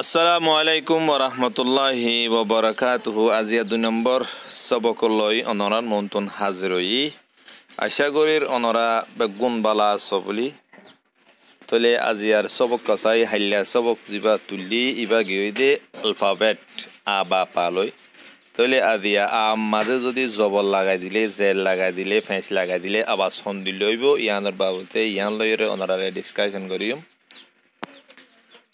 আসসালামু আলাইকুম ওৰহমতুল্লাহি ববৰকাত আজি দুই নম্বৰ চবকলৈ অনৰাণ মন্তন হাজিৰয়ী আশাগুৰিৰ অনৰা বা গুণবালা আছ বুলি তলে আজি আৰু চবক কচাই হাল্লা চবক যিবা তুলি ইবা গৈ দে এলফাবেট আ বা পালৈ তলে আজি আ মাজে যদি জবল লগাই দিলে জেল লগাই দিলে ফেঁচ লগাই দিলে আবা সন্দি লৈ ইয়ানৰ বাবতে ইয়ান লৈ অনৰাৰে ডিছকাশ্যন কৰিম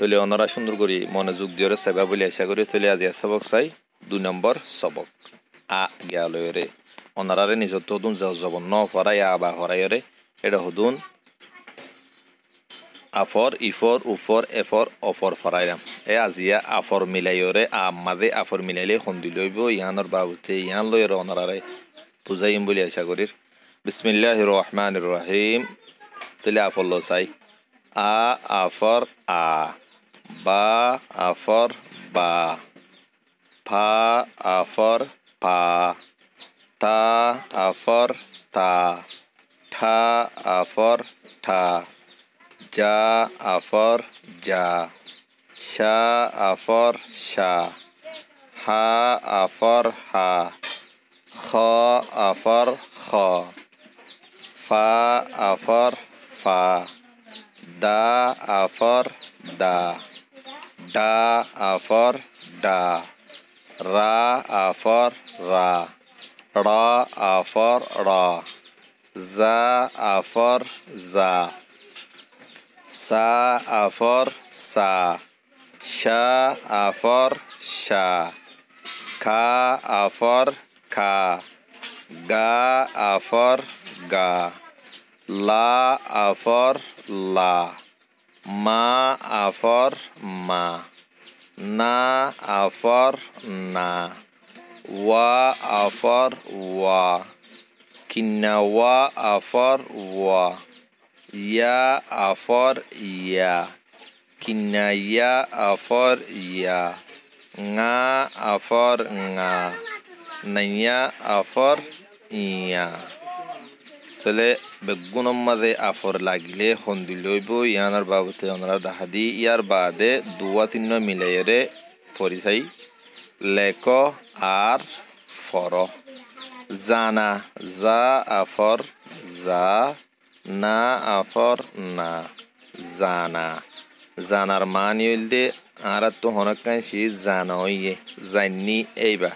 তলে অনারা সুন্দর করে মনোযোগ দিয়ে চাইবা বলে আশা করি তলে আজি সবক চাই দুই নম্বর সবক আ গেলয়রে অনারারে নিজত হদুন জবন ন ফরাই আ বা হরাইরে এটা হদুন আফর ইফর উফর এফর অফর ফরাইলাম এ আজিয়া আফর মিলাইরে আ মাদে আফর মিলাইলে সন্ধি লইব ইহানোর বাবুতে ইহান লয় অনারারে বুঝাইম বলে আশা করির বিসমিল্লাহ রহমান রহিম তেলে আফর ল চাই আ আফর আ ba afor ba pa afor pa ta afor ta ta afor ta ja afor ja sha afor sha ha afor ha kha afor kha fa afor fa da afor da da a for da ra a for ra ra a for ra za a for za sa a for sa sha a for sha ka a for ka ga a for ga la a for la ma afor ma na afor na wa afor wa kina wa afor wa ya afor ya kina ya afor ya nga afor nga nanya afor iya চলে বেগুনম মাঝে আফর লাগিলে সন্ধি লইব ইয়ানার বাবতে অনরা দেখা দি ইয়ার বাদে দুয়া তিন্ন মিলাইয়ের পরিচাই lake R for জানা যা আফর যা না আফর না জানা জানার মান হইলে দে আর তো হনকাই জানা ইয়ে জাননি এইবা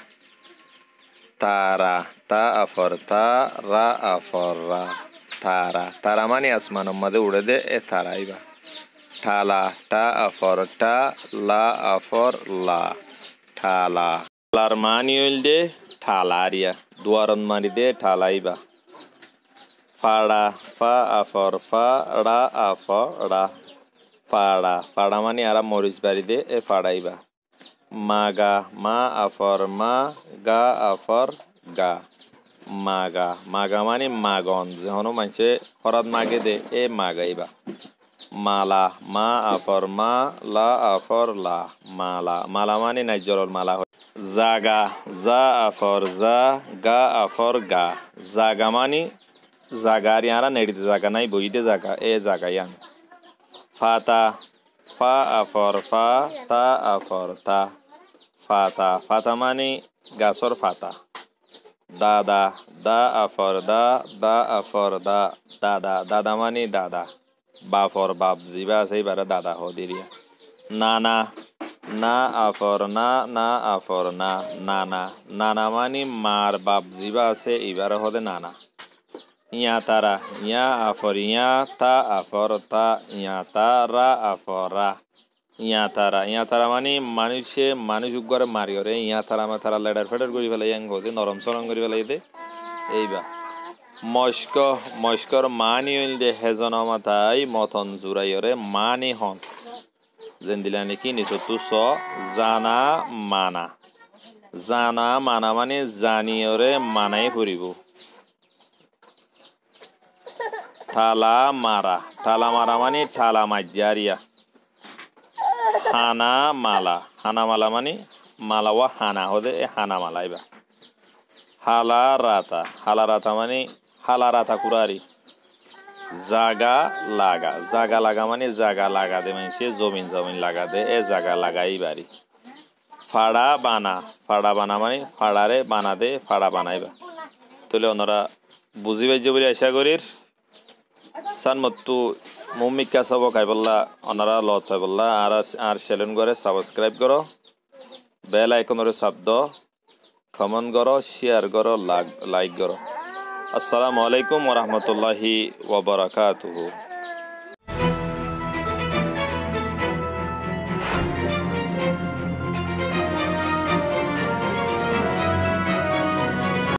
তারা তা আফর তা রা আফর রা তারা তারা মানে আসমানের মধ্যে উড়ে দে এ তারা ইবা ঠালা টা আফর টা লা আফর লা ঠালা লার মানি হইল দে ঠালা আরিয়া দুয়ারন মানি দে ঠালাইবা ফাড়া ফা আফর ফা রা আফ রা ফাড়া ফাড়া মানে আরা মরিচ বাড়ি দে এ ফাড়াইবা মাগা মা আফর মা গা আফর গা মাগা মাগা মানে মাগন যেহনো মানছে খরাত মাগে দে এ মাগাইবা মালা মা আফর মা লা আফর লা মালা মালা মানে নাইজরল মালা হয় জাগা জা আফর জা গা আফর গা জাগা মানে জাগার ইয়ারা নেড়িতে জাগা নাই বইতে জাগা এ জাগা ইয়ান ফাতা ফা আফর ফা তা আফর তা ফাতা ফাতা মানে গাছর ফাতা দাদা দা আফর দা দা আফর দা দাদা দাদা মানে দাদা বাফর বাপ জিবা আছে এইবারে দাদা হদিরিয়া নানা না আফর না না আফর না নানা নানা মানে মার বাপ জিবা আছে এইবারে হদে নানা ইয়া তারা ইয়া আফর ইয়া তা আফর তা ইয়া তারা আফরা ইয়া তারা ইয়া তারা মানে মানুষে মানুষ উগরে মারি ওরে ইয়া তারা মা তারা লেডার ফেডার করি ফেলে ইয়াং হতে নরম সরম করি ফেলে দে এইবা মস্ক মস্কর মানি হইল দে হেজন মাথাই মতন জুড়াই ওরে মানি হন যেন দিলানি কি নিত তু স জানা মানা জানা মানা মানে জানি ওরে মানাই ফুরিব ঠালা মারা ঠালা মারা মানে ঠালা মাজ্জারিয়া হানা মালা হানা মালা মানে মালা ওয়া হানা হলে এ হানা মালা এবার হালা রাতা হালা রাতা মানে হালা রাতা কুরারি জাগা লাগা জাগা লাগা মানে জাগা লাগা দে মানে জমিন জমিন লাগা দে এ জাগা লাগাই বাড়ি ফাড়া বানা ফাড়া বানা মানে ফাড়ারে বানা দে ফাড়া বানাইবা তাহলে ওনারা বুঝি যে বলে আশা করির ସାର୍ ମତୁ ମୁଁ ମିକା ସବ ଖାଇବଲା ଅନାରା ଲତ ଖାଇବଲା ଆର ଆର ସେଲୁନ ଘରେ ସବସ୍କ୍ରାଇବ କର ବେଲ ଆଇକନରେ ଶବ୍ଦ ଖମନ କର ସେୟାର କର ଲାଇକ୍ କର আসসালামু আলাইকুম ওরহমতুল্লাহি ওবরকাতুহু